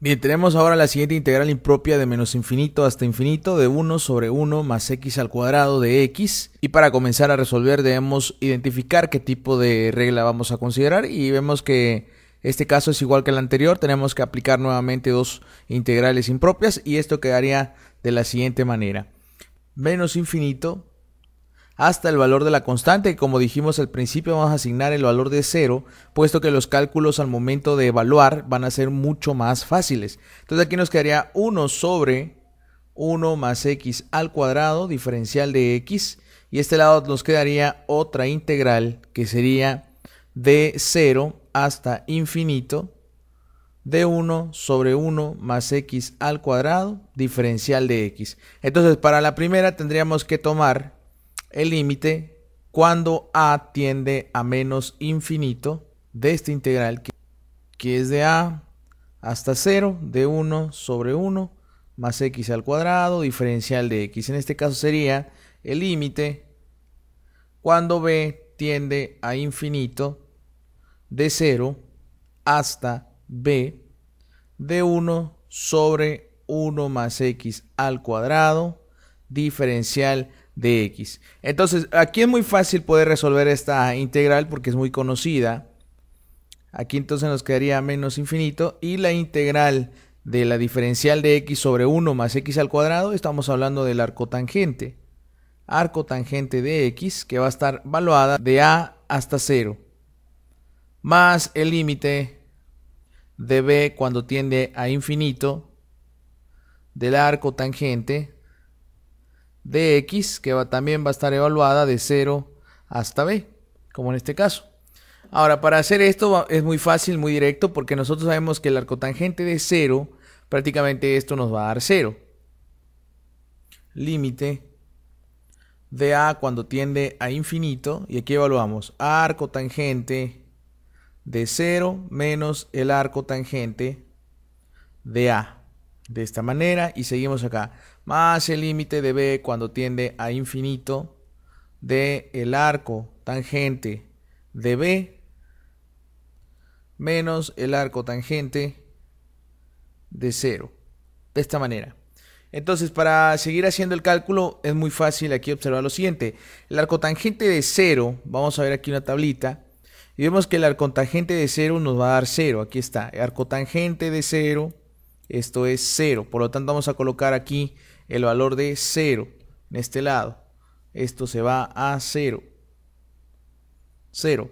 Bien, tenemos ahora la siguiente integral impropia de menos infinito hasta infinito de 1 sobre 1 más x al cuadrado de x. Y para comenzar a resolver debemos identificar qué tipo de regla vamos a considerar y vemos que este caso es igual que el anterior. Tenemos que aplicar nuevamente dos integrales impropias y esto quedaría de la siguiente manera. Menos infinito hasta el valor de la constante, como dijimos al principio vamos a asignar el valor de 0, puesto que los cálculos al momento de evaluar van a ser mucho más fáciles. Entonces aquí nos quedaría 1 sobre 1 más x al cuadrado, diferencial de x, y este lado nos quedaría otra integral que sería de 0 hasta infinito de 1 sobre 1 más x al cuadrado diferencial de x. Entonces para la primera tendríamos que tomar el límite cuando a tiende a menos infinito de esta integral que, que es de a hasta 0 de 1 sobre 1 más x al cuadrado diferencial de x. En este caso sería el límite cuando b tiende a infinito de 0 hasta b de 1 sobre 1 más x al cuadrado diferencial de x. Entonces, aquí es muy fácil poder resolver esta integral porque es muy conocida. Aquí entonces nos quedaría menos infinito y la integral de la diferencial de x sobre 1 más x al cuadrado, estamos hablando del arco tangente. Arco tangente de x que va a estar evaluada de a hasta 0. Más el límite de b cuando tiende a infinito del arco tangente de X, que va, también va a estar evaluada de 0 hasta B, como en este caso. Ahora, para hacer esto es muy fácil, muy directo, porque nosotros sabemos que el arco tangente de 0, prácticamente esto nos va a dar 0. Límite de A cuando tiende a infinito, y aquí evaluamos arco tangente de 0 menos el arco tangente de A. De esta manera, y seguimos acá más el límite de B cuando tiende a infinito de el arco tangente de B menos el arco tangente de 0. De esta manera. Entonces, para seguir haciendo el cálculo, es muy fácil aquí observar lo siguiente. El arco tangente de 0, vamos a ver aquí una tablita, y vemos que el arco tangente de 0 nos va a dar 0. Aquí está, el arco tangente de 0, esto es 0. Por lo tanto, vamos a colocar aquí el valor de 0 en este lado. Esto se va a 0. 0.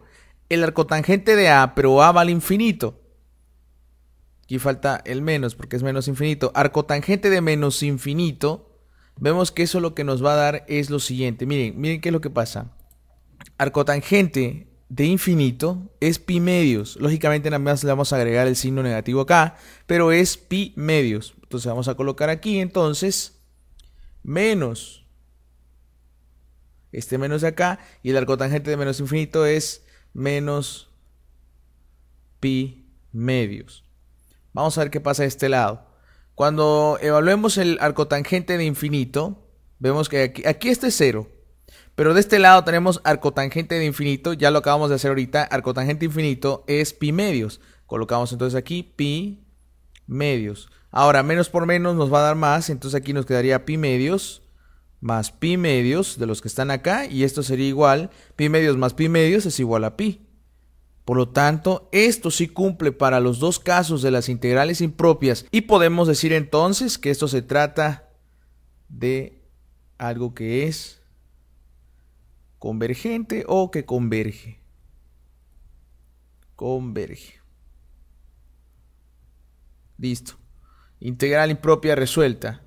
El arcotangente de A, pero A vale infinito. Aquí falta el menos porque es menos infinito. Arcotangente de menos infinito. Vemos que eso lo que nos va a dar es lo siguiente. Miren, miren qué es lo que pasa. Arcotangente de infinito es pi medios. Lógicamente nada más le vamos a agregar el signo negativo acá, pero es pi medios. Entonces vamos a colocar aquí entonces menos este menos de acá y el arcotangente de menos infinito es menos pi medios. Vamos a ver qué pasa de este lado. Cuando evaluemos el arcotangente de infinito, vemos que aquí, este es cero. Pero de este lado tenemos arcotangente de infinito, ya lo acabamos de hacer ahorita, arcotangente infinito es pi medios. Colocamos entonces aquí pi medios. Ahora, menos por menos nos va a dar más, entonces aquí nos quedaría pi medios más pi medios de los que están acá, y esto sería igual, pi medios más pi medios es igual a pi. Por lo tanto, esto sí cumple para los dos casos de las integrales impropias, y podemos decir entonces que esto se trata de algo que es convergente o que converge. Converge. Listo integral impropia resuelta.